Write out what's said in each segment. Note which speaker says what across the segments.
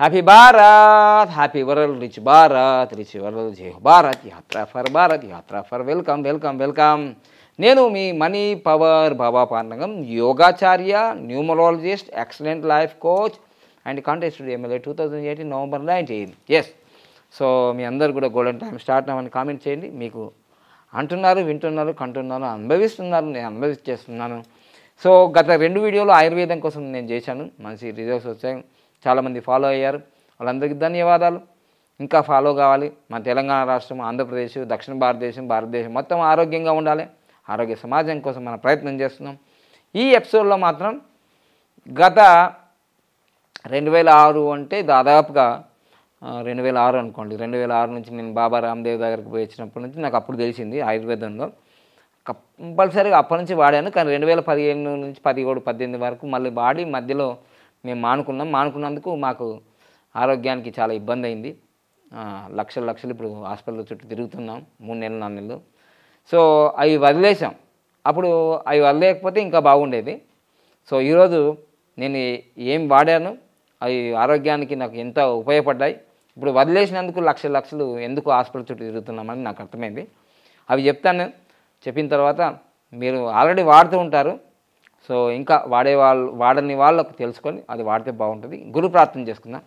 Speaker 1: happy Bharat happy world rich Bharat rich world జే భారత్ యాత్ర for Bharat యాత్ర ఫర్ వెల్కమ్ వెల్కమ్ వెల్కమ్ నేను మీ మనీ పవర్ బాబా పాండంగం యోగాచార్య numerologist excellent life coach and contest MLA two thousand eighteen November nineteen yes so మీ అందరు కూడా గోల్డెన్ టైం స్టార్ట్ అవ్వని కామెంట్ చేయండి మీకు అంటున్నారు వింటున్నారు కంటున్నారు అనుభవిస్తున్నారు నేను అనుభవిస్తున్నాను సో గత రెండు వీడియోలు ఆయుర్వేదం కోసం నేను చేశాను మంచి రిజల్ట్స్ వచ్చాయి చాలామంది ఫాలో అయ్యారు వాళ్ళందరికీ ధన్యవాదాలు ఇంకా ఫాలో కావాలి మన తెలంగాణ రాష్ట్రం ఆంధ్రప్రదేశ్ దక్షిణ భారతదేశం భారతదేశం మొత్తం ఆరోగ్యంగా ఉండాలి ఆరోగ్య సమాజం కోసం మనం ప్రయత్నం చేస్తున్నాం ఈ ఎపిసోడ్లో మాత్రం గత రెండు వేల ఆరు అంటే దాదాపుగా రెండు వేల ఆరు అనుకోండి రెండు వేల ఆరు నుంచి నేను బాబా రామ్దేవ్ దగ్గరికి పోయి వచ్చినప్పటి నుంచి నాకు అప్పుడు తెలిసింది ఆయుర్వేదంలో కంపల్సరీగా అప్పటి నుంచి వాడాను కానీ రెండు వేల పదిహేను నుంచి పదిహేడు పద్దెనిమిది వరకు మళ్ళీ వాడి మధ్యలో మేము మానుకున్నాం మానుకున్నందుకు మాకు ఆరోగ్యానికి చాలా ఇబ్బంది అయింది లక్షలు లక్షలు ఇప్పుడు హాస్పిటల్ చుట్టూ తిరుగుతున్నాం మూడు నెలలు నాలుగు నెలలు సో అవి వదిలేసాం అప్పుడు అవి వదిలేయకపోతే ఇంకా బాగుండేది సో ఈరోజు నేను ఏం వాడాను అవి ఆరోగ్యానికి నాకు ఎంత ఉపయోగపడ్డాయి ఇప్పుడు వదిలేసినందుకు లక్ష లక్షలు ఎందుకు హాస్పిటల్ చుట్టూ తిరుగుతున్నామని నాకు అర్థమైంది అవి చెప్తాను చెప్పిన తర్వాత మీరు ఆల్రెడీ వాడుతూ ఉంటారు సో ఇంకా వాడే వాళ్ళు వాడని వాళ్ళకు తెలుసుకొని అది వాడితే బాగుంటుంది గురు ప్రార్థన చేసుకుందాం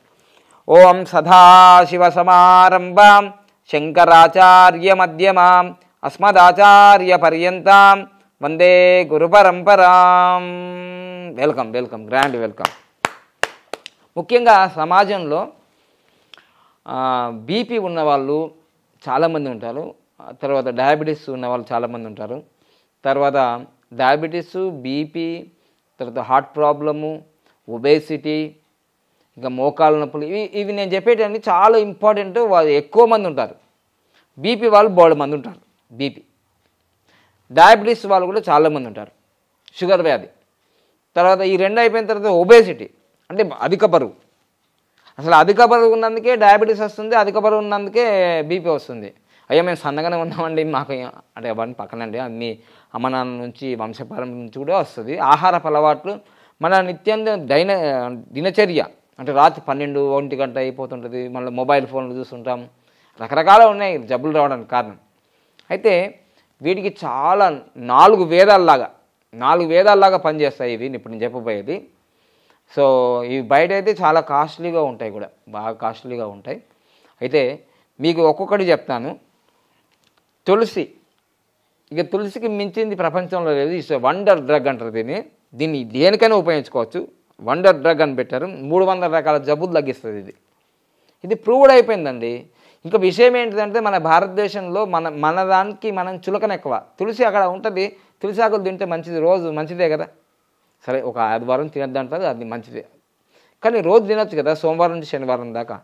Speaker 1: ఓం సదాశివ సమారంభాం శంకరాచార్య మధ్యమాం అస్మదాచార్య పర్యంతం వందే గురు పరంపరాం వెల్కమ్ వెల్కమ్ గ్రాండ్ వెల్కమ్ ముఖ్యంగా సమాజంలో బీపీ ఉన్నవాళ్ళు చాలామంది ఉంటారు తర్వాత డయాబెటీస్ ఉన్నవాళ్ళు చాలామంది ఉంటారు తర్వాత డయాబెటీసు బీపీ తర్వాత హార్ట్ ప్రాబ్లము ఒబేసిటీ ఇంకా మోకాల నొప్పులు ఇవి ఇవి నేను చెప్పేటండి చాలా ఇంపార్టెంట్ వాళ్ళు ఎక్కువ మంది ఉంటారు బీపీ వాళ్ళు బోల్డ్ మంది ఉంటారు బీపీ డయాబెటీస్ వాళ్ళు కూడా చాలామంది ఉంటారు షుగర్ వ్యాధి తర్వాత ఈ రెండు అయిపోయిన తర్వాత ఒబేసిటీ అంటే అధిక బరువు అసలు అధిక బరువు ఉన్నందుకే డయాబెటీస్ వస్తుంది అధిక బరువు ఉన్నందుకే బీపీ వస్తుంది అయ్యా మేము సన్నగానే ఉన్నామండి మాకు అంటే అవన్నీ పక్కనండి మీ అమ్మ నాన్న నుంచి వంశపారం నుంచి కూడా వస్తుంది ఆహారపు అలవాట్లు మన నిత్యం దైన దినచర్య అంటే రాత్రి పన్నెండు ఒంటి గంట అయిపోతుంటుంది మళ్ళీ మొబైల్ ఫోన్లు చూస్తుంటాం రకరకాల ఉన్నాయి జబ్బులు రావడానికి కారణం అయితే వీటికి చాలా నాలుగు వేదాల్లాగా నాలుగు వేదాల్లాగా పనిచేస్తాయి ఇవి ఇప్పుడు నేను చెప్పబోయేది సో ఇవి బయట అయితే చాలా కాస్ట్లీగా ఉంటాయి కూడా బాగా కాస్ట్లీగా ఉంటాయి అయితే మీకు ఒక్కొక్కటి చెప్తాను తులసి ఇక తులసికి మించింది ప్రపంచంలో లేదు ఇస్ వండర్ డ్రగ్ అంటారు దీన్ని దీన్ని దేనికైనా ఉపయోగించుకోవచ్చు వండర్ డ్రగ్ అని పెట్టారు మూడు వందల రకాల జబ్బులు తగ్గిస్తుంది ఇది ఇది ప్రూవ్డ్ అయిపోయిందండి ఇంకా విషయం ఏంటిదంటే మన భారతదేశంలో మన మన దానికి మనం చులకన ఎక్కువ తులసి అక్కడ ఉంటుంది తులసి ఆకులు తింటే మంచిది రోజు మంచిదే కదా సరే ఒక ఆదివారం తినద్దంటారు అది మంచిదే కానీ రోజు తినొచ్చు కదా సోమవారం నుంచి శనివారం దాకా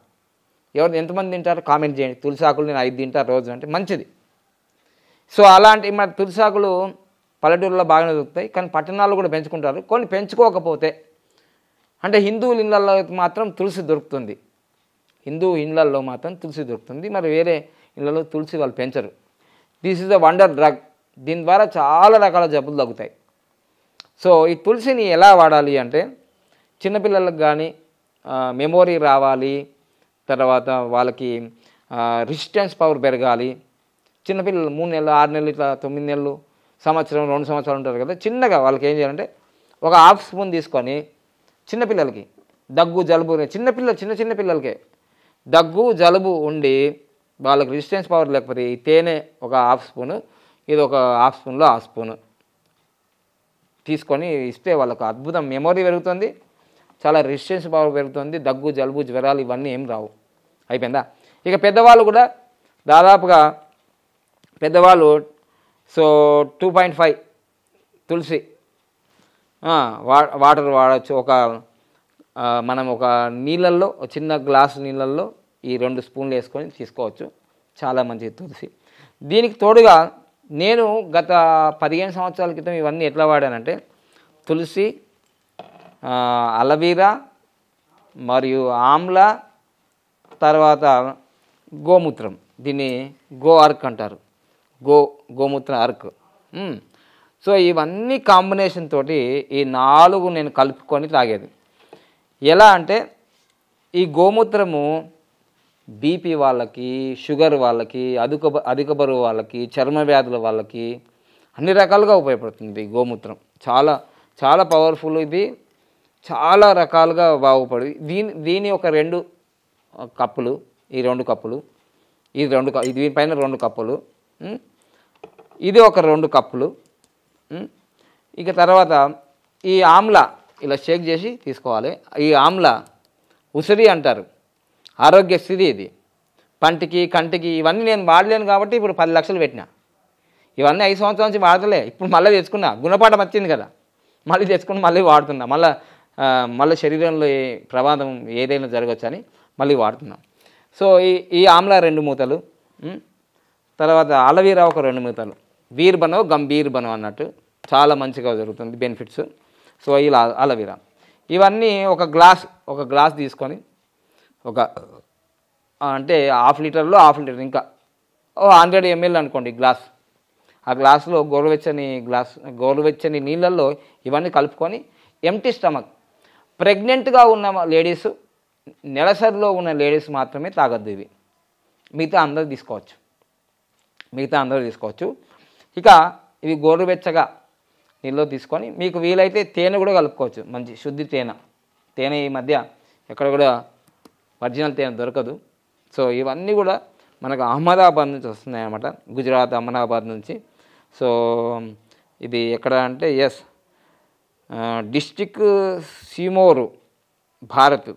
Speaker 1: ఎవరు ఎంతమంది తింటారు కామెంట్ చేయండి తులసి ఆకులు నేను ఐదు తింటారు రోజు అంటే మంచిది సో అలాంటి మన తులసాకులు పల్లెటూరులో బాగానే దొరుకుతాయి కానీ పట్టణాల్లో కూడా పెంచుకుంటారు కొన్ని పెంచుకోకపోతే అంటే హిందువుల ఇళ్ళల్లో మాత్రం తులసి దొరుకుతుంది హిందూ ఇళ్ళల్లో మాత్రం తులసి దొరుకుతుంది మరి వేరే ఇళ్ళలో తులసి వాళ్ళు పెంచరు this is the wonder drug దీని ద్వారా చాలా రకాల జబ్బులు తగ్గుతాయి సో ఈ తులసిని ఎలా వాడాలి అంటే చిన్నపిల్లలకు కానీ మెమోరీ రావాలి తర్వాత వాళ్ళకి రిజిస్టెన్స్ పవర్ పెరగాలి చిన్నపిల్లలు మూడు నెలలు ఆరు నెలలు ఇట్లా తొమ్మిది నెలలు సంవత్సరం రెండు సంవత్సరాలు ఉంటారు కదా చిన్నగా వాళ్ళకి ఏం చేయాలంటే ఒక హాఫ్ స్పూన్ తీసుకొని చిన్నపిల్లలకి దగ్గు జలుబు చిన్నపిల్లలు చిన్న చిన్న పిల్లలకే దగ్గు జలుబు ఉండి వాళ్ళకి రెసిస్టెన్స్ పవర్ లేకపోతే ఈ తేనె ఒక హాఫ్ స్పూను ఇది ఒక హాఫ్ స్పూన్లో హాఫ్ స్పూను తీసుకొని ఇస్తే వాళ్ళకు అద్భుతం మెమొరీ పెరుగుతుంది చాలా రెసిస్టెన్స్ పవర్ పెరుగుతుంది దగ్గు జలుబు జ్వరాలు ఇవన్నీ ఏం రావు అయిపోయిందా ఇక పెద్దవాళ్ళు కూడా దాదాపుగా పెద్దవాళ్ళు సో టూ పాయింట్ ఫైవ్ తులసి వా వాటర్ వాడచ్చు ఒక మనం ఒక నీళ్ళల్లో చిన్న గ్లాస్ నీళ్ళల్లో ఈ రెండు స్పూన్లు వేసుకొని తీసుకోవచ్చు చాలా మంచిది తులసి దీనికి తోడుగా నేను గత పదిహేను సంవత్సరాల క్రితం ఇవన్నీ ఎట్లా వాడానంటే తులసి అలవీరా మరియు ఆమ్ల తర్వాత గోమూత్రం దీన్ని గో అర్క్ అంటారు గో గోమూత్ర అర్క్ సో ఇవన్నీ కాంబినేషన్ తోటి ఈ నాలుగు నేను కలుపుకొని తాగేది ఎలా అంటే ఈ గోమూత్రము బీపీ వాళ్ళకి షుగర్ వాళ్ళకి అధిక అధిక బరువు వాళ్ళకి చర్మ వ్యాధుల వాళ్ళకి అన్ని రకాలుగా ఉపయోగపడుతుంది గోమూత్రం చాలా చాలా పవర్ఫుల్ ఇది చాలా రకాలుగా బాగుపడి దీని దీని ఒక రెండు కప్పులు ఈ రెండు కప్పులు ఈ రెండు దీనిపైన రెండు కప్పులు ఇది ఒక రెండు కప్పులు ఇక తర్వాత ఈ ఆమ్ల ఇలా షేక్ చేసి తీసుకోవాలి ఈ ఆమ్ల ఉసిరి అంటారు స్థితి ఇది పంటికి కంటికి ఇవన్నీ నేను వాడలేను కాబట్టి ఇప్పుడు పది లక్షలు పెట్టిన ఇవన్నీ ఐదు సంవత్సరాల నుంచి వాడతలే ఇప్పుడు మళ్ళీ తెచ్చుకున్నా గుణపాఠం వచ్చింది కదా మళ్ళీ తెచ్చుకుని మళ్ళీ వాడుతున్నా మళ్ళీ మళ్ళీ శరీరంలో ప్రమాదం ఏదైనా జరగచ్చు అని మళ్ళీ వాడుతున్నాం సో ఈ ఈ ఆమ్ల రెండు మూతలు తర్వాత అలవీరా ఒక రెండు మిగతాలు వీర్ బనో గంభీర్ బనో అన్నట్టు చాలా మంచిగా జరుగుతుంది బెనిఫిట్స్ సో ఇలా అలవీరా ఇవన్నీ ఒక గ్లాస్ ఒక గ్లాస్ తీసుకొని ఒక అంటే హాఫ్ లీటర్లో హాఫ్ లీటర్ ఇంకా ఓ హండ్రెడ్ ఎంఎల్ అనుకోండి గ్లాస్ ఆ గ్లాస్లో గోరువెచ్చని గ్లాస్ గోరువెచ్చని నీళ్ళల్లో ఇవన్నీ కలుపుకొని ఎంటీ స్టమక్ ప్రెగ్నెంట్గా ఉన్న లేడీస్ నెలసరిలో ఉన్న లేడీస్ మాత్రమే తాగద్దు ఇవి మిగతా అందరూ తీసుకోవచ్చు మిగతా అందరూ తీసుకోవచ్చు ఇక ఇవి గోరువెచ్చగా నీళ్ళు తీసుకొని మీకు వీలైతే తేనె కూడా కలుపుకోవచ్చు మంచి శుద్ధి తేనె తేనె ఈ మధ్య ఎక్కడ కూడా ఒరిజినల్ తేనె దొరకదు సో ఇవన్నీ కూడా మనకు అహ్మదాబాద్ నుంచి వస్తున్నాయి అన్నమాట గుజరాత్ అహ్మదాబాద్ నుంచి సో ఇది ఎక్కడ అంటే ఎస్ డిస్టిక్ సీమోరు భారత్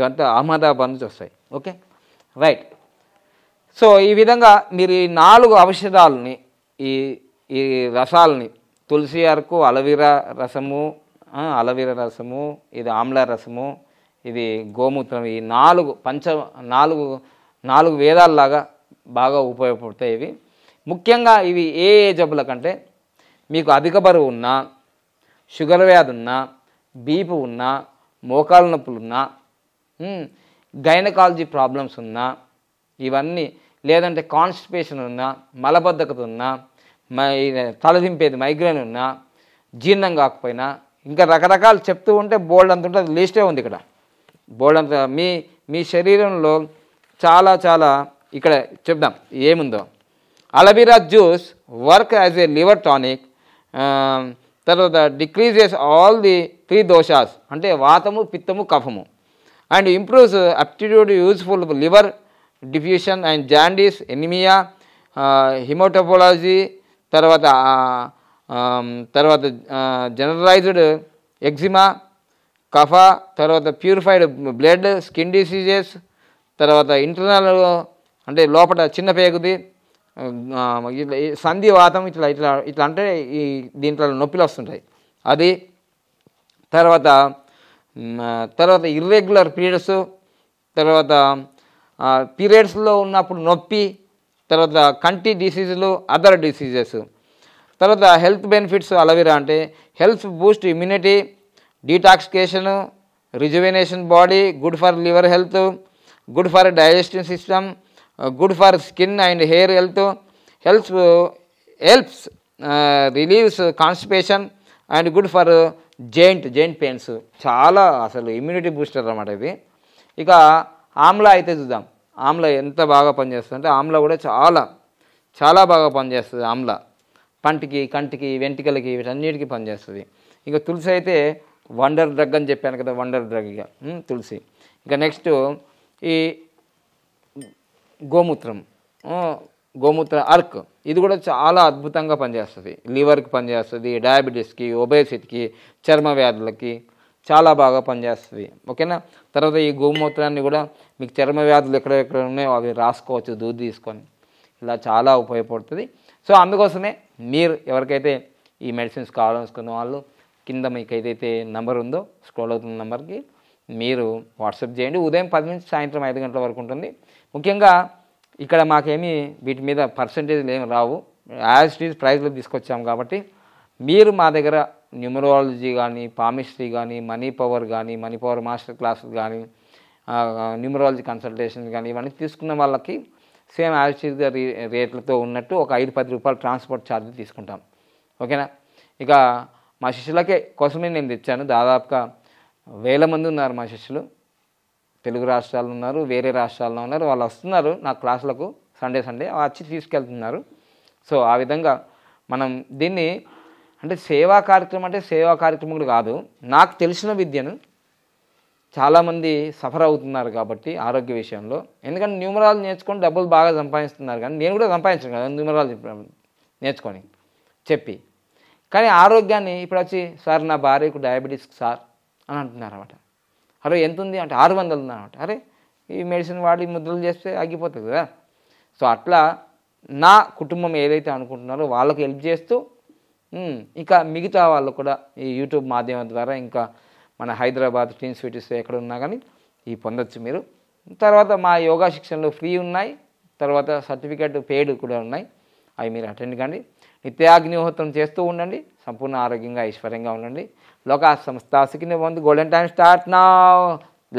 Speaker 1: ఇవంతా అహ్మదాబాద్ నుంచి వస్తాయి ఓకే రైట్ సో ఈ విధంగా మీరు ఈ నాలుగు ఔషధాలని ఈ ఈ రసాలని తులసి అరకు అలవీర రసము అలవీర రసము ఇది ఆమ్ల రసము ఇది గోమూత్రం ఈ నాలుగు పంచ నాలుగు నాలుగు వేదాల్లాగా బాగా ఉపయోగపడతాయి ఇవి ముఖ్యంగా ఇవి ఏ ఏ జబ్బుల కంటే మీకు అధిక బరువు ఉన్నా షుగర్ వ్యాధి ఉన్నా బీపు ఉన్నా మోకాలు నొప్పులు ఉన్నా గైనకాలజీ ప్రాబ్లమ్స్ ఉన్నా ఇవన్నీ లేదంటే కాన్స్టిపేషన్ ఉన్నా మలబద్ధకత ఉన్నా మై తలదింపేది మైగ్రేన్ ఉన్నా జీర్ణం కాకపోయినా ఇంకా రకరకాలు చెప్తూ ఉంటే బోల్డ్ అంత ఉంటుంది లిస్టే ఉంది ఇక్కడ బోల్డ్ అంత మీ మీ శరీరంలో చాలా చాలా ఇక్కడ చెప్దాం ఏముందో అలబీరా juice work as a liver tonic తర్వాత decreases all the three doshas అంటే వాతము పిత్తము కఫము and improves aptitude useful liver diffusion and jaundice anaemia హిమోటోపోలాజీ తర్వాత తర్వాత జనరలైజ్డ్ ఎగ్జిమా కఫా తర్వాత ప్యూరిఫైడ్ బ్లడ్ స్కిన్ డిసీజెస్ తర్వాత ఇంటర్నల్ అంటే లోపల చిన్న పేగుది ఇట్లా సంధి వాతం ఇట్లా ఇట్లా ఇట్లా అంటే ఈ దీంట్లో నొప్పిలు వస్తుంటాయి అది తర్వాత తర్వాత ఇర్రెగ్యులర్ పీరియడ్స్ తర్వాత పీరియడ్స్లో ఉన్నప్పుడు నొప్పి తర్వాత కంటి డిసీజులు అదర్ డిసీజెస్ తర్వాత హెల్త్ బెనిఫిట్స్ అలవిరా అంటే health boost immunity detoxication rejuvenation body good for liver health good for digestive system good for skin and hair health health helps relieves constipation and good for joint joint pains చాలా అసలు immunity booster అనమాట ఇది ఇక ఆమ్లా అయితే చూద్దాం ఆమ్ల ఎంత బాగా పనిచేస్తుందంటే ఆమ్ల కూడా చాలా చాలా బాగా పనిచేస్తుంది ఆమ్ల పంటికి కంటికి వెంటికలకి వీటన్నిటికీ పనిచేస్తుంది ఇంకా తులసి అయితే వండర్ డ్రగ్ అని చెప్పాను కదా వండర్ డ్రగ్ ఇక తులసి ఇంకా నెక్స్ట్ ఈ గోమూత్రం గోమూత్ర అర్క్ ఇది కూడా చాలా అద్భుతంగా పనిచేస్తుంది లివర్కి పనిచేస్తుంది డయాబెటీస్కి ఒబేసిటీకి చర్మ వ్యాధులకి చాలా బాగా పనిచేస్తుంది ఓకేనా తర్వాత ఈ గోమూత్రాన్ని కూడా మీకు చర్మ వ్యాధులు ఎక్కడెక్కడ ఉన్నాయో అవి రాసుకోవచ్చు దూది తీసుకొని ఇలా చాలా ఉపయోగపడుతుంది సో అందుకోసమే మీరు ఎవరికైతే ఈ మెడిసిన్స్ కావాలనుకున్న వాళ్ళు కింద మీకు ఏదైతే నెంబర్ ఉందో స్క్రోల్ అవుతున్న నెంబర్కి మీరు వాట్సాప్ చేయండి ఉదయం పది నుంచి సాయంత్రం ఐదు గంటల వరకు ఉంటుంది ముఖ్యంగా ఇక్కడ మాకేమీ వీటి మీద పర్సంటేజ్లు ఏమి రావు యాజ్ ఇట్ ఈజ్ ప్రైజ్లో తీసుకొచ్చాము కాబట్టి మీరు మా దగ్గర న్యూమరాలజీ కానీ పామిస్ట్రీ కానీ మనీ పవర్ కానీ మనీ పవర్ మాస్టర్ క్లాసెస్ కానీ న్యూమరాలజీ కన్సల్టేషన్ కానీ ఇవన్నీ తీసుకున్న వాళ్ళకి సేమ్ యావరేజ్ రేట్లతో ఉన్నట్టు ఒక ఐదు పది రూపాయలు ట్రాన్స్పోర్ట్ ఛార్జీ తీసుకుంటాం ఓకేనా ఇక మా శిష్యులకే కోసమే నేను తెచ్చాను దాదాపుగా వేల మంది ఉన్నారు మా శిష్యులు తెలుగు రాష్ట్రాల్లో ఉన్నారు వేరే రాష్ట్రాల్లో ఉన్నారు వాళ్ళు వస్తున్నారు నా క్లాసులకు సండే సండే వచ్చి తీసుకెళ్తున్నారు సో ఆ విధంగా మనం దీన్ని అంటే సేవా కార్యక్రమం అంటే సేవా కార్యక్రమం కాదు నాకు తెలిసిన విద్యను చాలామంది సఫర్ అవుతున్నారు కాబట్టి ఆరోగ్య విషయంలో ఎందుకంటే న్యూమరాలు నేర్చుకొని డబ్బులు బాగా సంపాదిస్తున్నారు కానీ నేను కూడా సంపాదించాను కదా న్యూమరాలు నేర్చుకొని చెప్పి కానీ ఆరోగ్యాన్ని ఇప్పుడు వచ్చి సార్ నా భార్యకు డయాబెటీస్ సార్ అని అంటున్నారు అనమాట అరే ఎంత ఉంది అంటే ఆరు వందలు ఉంది అనమాట అరే ఈ మెడిసిన్ వాడి ముద్రలు చేస్తే ఆగిపోతుంది కదా సో అట్లా నా కుటుంబం ఏదైతే అనుకుంటున్నారో వాళ్ళకి హెల్ప్ చేస్తూ ఇంకా మిగతా వాళ్ళు కూడా ఈ యూట్యూబ్ మాధ్యమం ద్వారా ఇంకా మన హైదరాబాద్ టీన్ స్వీటీస్ ఎక్కడ ఉన్నా కానీ ఈ పొందొచ్చు మీరు తర్వాత మా యోగా శిక్షణలు ఫ్రీ ఉన్నాయి తర్వాత సర్టిఫికేట్ పేడ్ కూడా ఉన్నాయి అవి మీరు అటెండ్ కండి నిత్యాగ్నిహోత్రం చేస్తూ ఉండండి సంపూర్ణ ఆరోగ్యంగా ఐశ్వర్యంగా ఉండండి లోక సంస్థ సిక్కిన వంతు గోల్డెన్ టైం స్టార్ట్ నా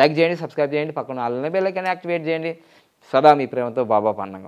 Speaker 1: లైక్ చేయండి సబ్స్క్రైబ్ చేయండి పక్కన అల్లనే బెల్లైకన్ యాక్టివేట్ చేయండి సదా మీ ప్రేమతో బాబా పన్నంగా